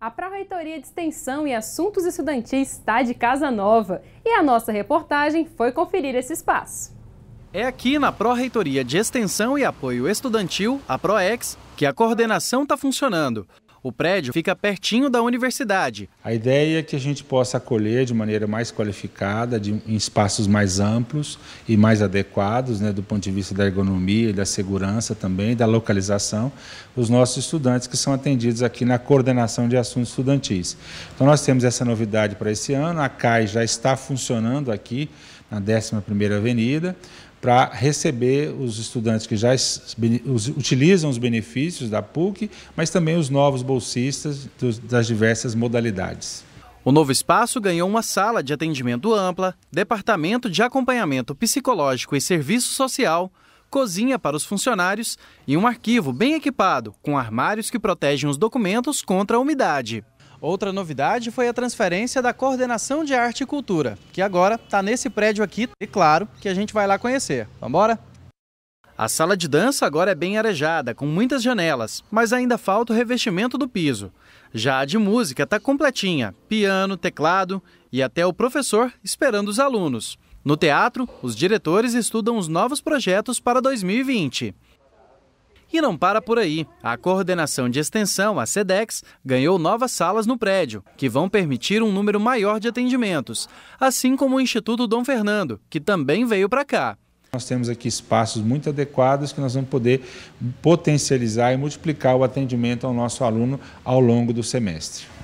A Pró-Reitoria de Extensão e Assuntos Estudantis está de casa nova e a nossa reportagem foi conferir esse espaço. É aqui na Pró-Reitoria de Extensão e Apoio Estudantil, a PROEX, que a coordenação está funcionando. O prédio fica pertinho da universidade. A ideia é que a gente possa acolher de maneira mais qualificada, de, em espaços mais amplos e mais adequados, né, do ponto de vista da ergonomia, da segurança também, da localização, os nossos estudantes que são atendidos aqui na coordenação de assuntos estudantis. Então, nós temos essa novidade para esse ano, a CAI já está funcionando aqui na 11ª Avenida, para receber os estudantes que já utilizam os benefícios da PUC, mas também os novos bolsistas das diversas modalidades. O novo espaço ganhou uma sala de atendimento ampla, departamento de acompanhamento psicológico e serviço social, cozinha para os funcionários e um arquivo bem equipado, com armários que protegem os documentos contra a umidade. Outra novidade foi a transferência da coordenação de arte e cultura, que agora está nesse prédio aqui e claro que a gente vai lá conhecer. Vamos embora? A sala de dança agora é bem arejada, com muitas janelas, mas ainda falta o revestimento do piso. Já a de música está completinha, piano, teclado e até o professor esperando os alunos. No teatro, os diretores estudam os novos projetos para 2020. E não para por aí. A coordenação de extensão, a SEDEX, ganhou novas salas no prédio, que vão permitir um número maior de atendimentos, assim como o Instituto Dom Fernando, que também veio para cá. Nós temos aqui espaços muito adequados que nós vamos poder potencializar e multiplicar o atendimento ao nosso aluno ao longo do semestre.